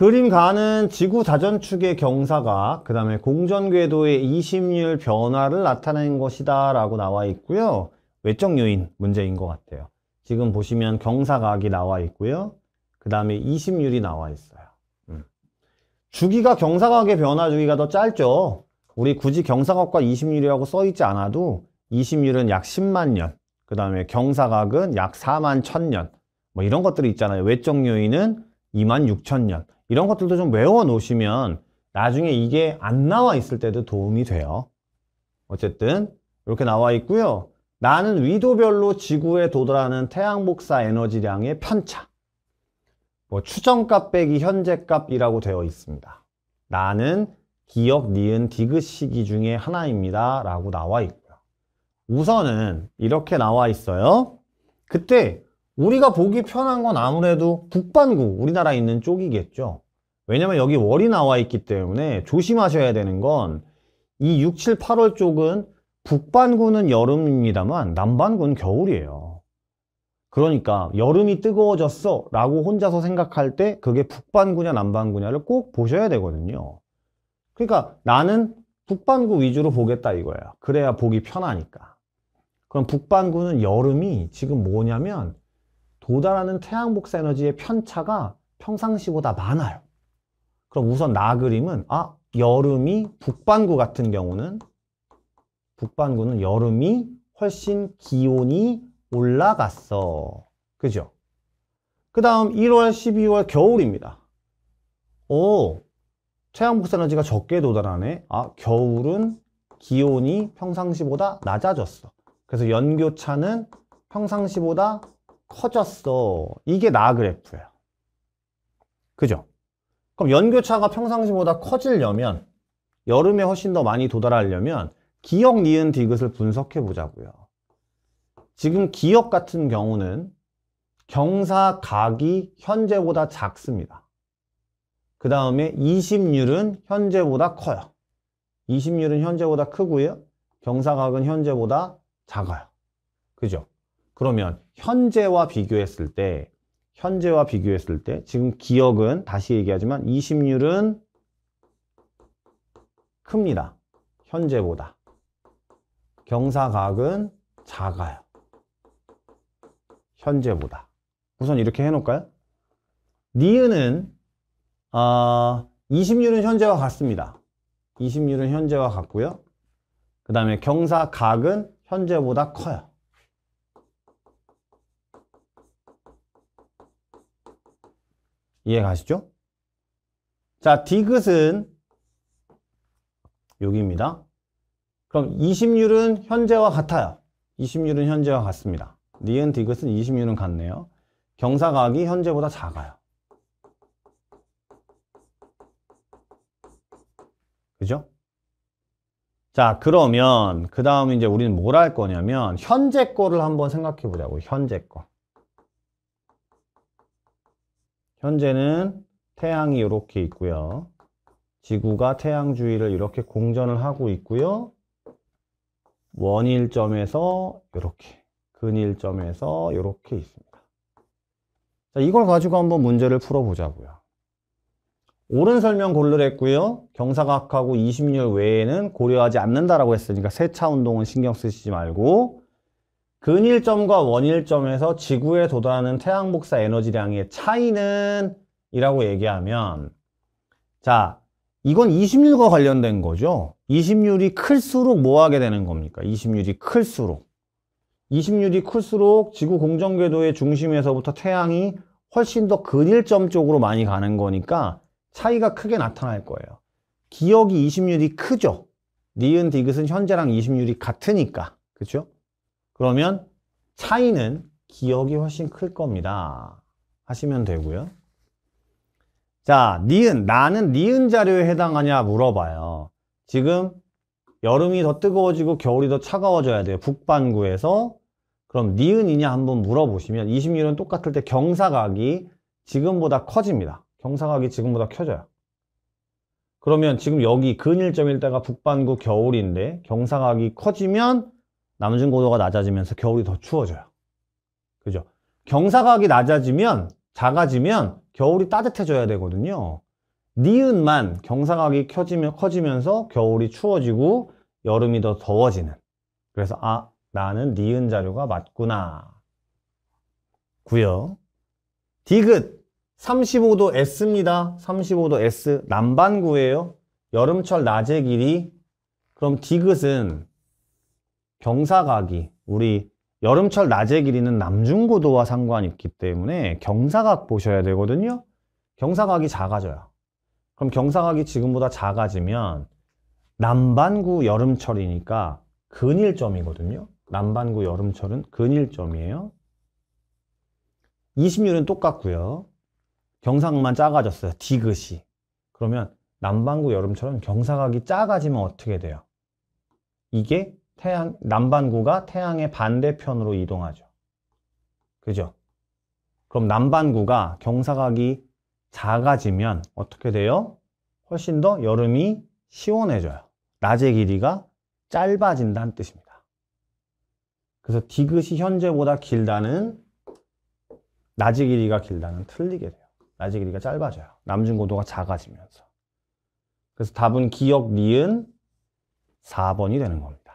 그림 가는 지구 자전축의 경사가 그 다음에 공전궤도의 이심률 변화를 나타낸 것이다 라고 나와 있고요 외적 요인 문제인 것 같아요 지금 보시면 경사각이 나와 있고요 그 다음에 이심률이 나와 있어요 음. 주기가 경사각의 변화 주기가 더 짧죠 우리 굳이 경사각과 이심률이라고 써 있지 않아도 이심률은 약 10만 년그 다음에 경사각은 약 4만 1천년 뭐 이런 것들이 있잖아요 외적 요인은 2만 6천 년 이런 것들도 좀 외워 놓으시면 나중에 이게 안 나와 있을 때도 도움이 돼요. 어쨌든 이렇게 나와 있고요. 나는 위도별로 지구에 도달하는 태양복사 에너지량의 편차 뭐 추정값 빼기 현재값이라고 되어 있습니다. 나는 기억, 니은, 디귿 시기 중에 하나입니다. 라고 나와 있고요. 우선은 이렇게 나와 있어요. 그때 우리가 보기 편한 건 아무래도 북반구 우리나라에 있는 쪽이겠죠 왜냐면 여기 월이 나와 있기 때문에 조심하셔야 되는 건 이 6, 7, 8월 쪽은 북반구는 여름입니다만 남반구는 겨울이에요 그러니까 여름이 뜨거워졌어 라고 혼자서 생각할 때 그게 북반구냐 남반구냐를 꼭 보셔야 되거든요 그러니까 나는 북반구 위주로 보겠다 이거예요 그래야 보기 편하니까 그럼 북반구는 여름이 지금 뭐냐면 도달하는 태양 복사 에너지의 편차가 평상시보다 많아요. 그럼 우선 나 그림은 아 여름이 북반구 같은 경우는 북반구는 여름이 훨씬 기온이 올라갔어. 그죠? 그 다음 1월, 12월 겨울입니다. 오, 태양 복사 에너지가 적게 도달하네. 아, 겨울은 기온이 평상시보다 낮아졌어. 그래서 연교차는 평상시보다 커졌어. 이게 나 그래프예요. 그죠? 그럼 연교차가 평상시보다 커지려면 여름에 훨씬 더 많이 도달하려면 기역, 니은, 디귿을 분석해 보자고요. 지금 기역 같은 경우는 경사 각이 현재보다 작습니다. 그 다음에 20률은 현재보다 커요. 20률은 현재보다 크고요. 경사각은 현재보다 작아요. 그죠? 그러면 현재와 비교했을 때 현재와 비교했을 때 지금 기억은 다시 얘기하지만 20률은 큽니다. 현재보다. 경사각은 작아요. 현재보다. 우선 이렇게 해놓을까요? 니은은 어, 아, 20률은 현재와 같습니다. 20률은 현재와 같고요. 그 다음에 경사각은 현재보다 커요. 이해 가시죠? 자, 디귿은 여기입니다. 그럼 20율은 현재와 같아요. 20율은 현재와 같습니다. 니은 디귿은 20율은 같네요. 경사각이 현재보다 작아요. 그죠? 자 그러면 그 다음 이제 우리는 뭘 할 거냐면 현재 거를 한번 생각해 보자고 현재 거 현재는 태양이 이렇게 있고요. 지구가 태양 주위를 이렇게 공전을 하고 있고요. 원일점에서 이렇게, 근일점에서 이렇게 있습니다. 자, 이걸 가지고 한번 문제를 풀어보자고요. 옳은 설명 고르랬고요 경사각하고 2 0률 외에는 고려하지 않는다라고 했으니까 세차 운동은 신경 쓰시지 말고 근일점과 원일점에서 지구에 도달하는 태양 복사 에너지량의 차이는 이라고 얘기하면 자 이건 20률과 관련된 거죠 20률이 클수록 뭐 하게 되는 겁니까 20률이 클수록 20률이 클수록 지구 공정궤도의 중심에서부터 태양이 훨씬 더 근일점 쪽으로 많이 가는 거니까 차이가 크게 나타날 거예요 기억이 20률이 크죠 니은 디귿은 현재랑 20률이 같으니까 그렇죠 그러면 차이는 기억이 훨씬 클 겁니다. 하시면 되고요. 자, 니은, 나는 니은 자료에 해당하냐 물어봐요. 지금 여름이 더 뜨거워지고 겨울이 더 차가워져야 돼요. 북반구에서. 그럼 니은이냐 한번 물어보시면 26은 똑같을 때 경사각이 지금보다 커집니다. 경사각이 지금보다 커져요. 그러면 지금 여기 근일점일 때가 북반구 겨울인데 경사각이 커지면 남중 고도가 낮아지면서 겨울이 더 추워져요. 그죠? 경사각이 낮아지면 작아지면 겨울이 따뜻해져야 되거든요. 니은만 경사각이 켜지면, 커지면서 겨울이 추워지고 여름이 더 더워지는. 그래서 아 나는 니은 자료가 맞구나. 구요. 디귿 35도 S입니다. 35도 S 남반구예요. 여름철 낮의 길이 그럼 디귿은 경사각이 우리 여름철 낮의 길이는 남중고도와 상관이 있기 때문에 경사각 보셔야 되거든요. 경사각이 작아져요. 그럼 경사각이 지금보다 작아지면 남반구 여름철이니까 근일점이거든요. 남반구 여름철은 근일점이에요. 20율은 똑같고요. 경사각만 작아졌어요. 디귿이. 그러면 남반구 여름철은 경사각이 작아지면 어떻게 돼요? 이게 태양 남반구가 태양의 반대편으로 이동하죠. 그죠? 그럼 남반구가 경사각이 작아지면 어떻게 돼요? 훨씬 더 여름이 시원해져요. 낮의 길이가 짧아진다는 뜻입니다. 그래서 디귿이 현재보다 길다는 낮의 길이가 길다는 틀리게 돼요. 낮의 길이가 짧아져요. 남중고도가 작아지면서. 그래서 답은 기억 니은 4번이 되는 겁니다.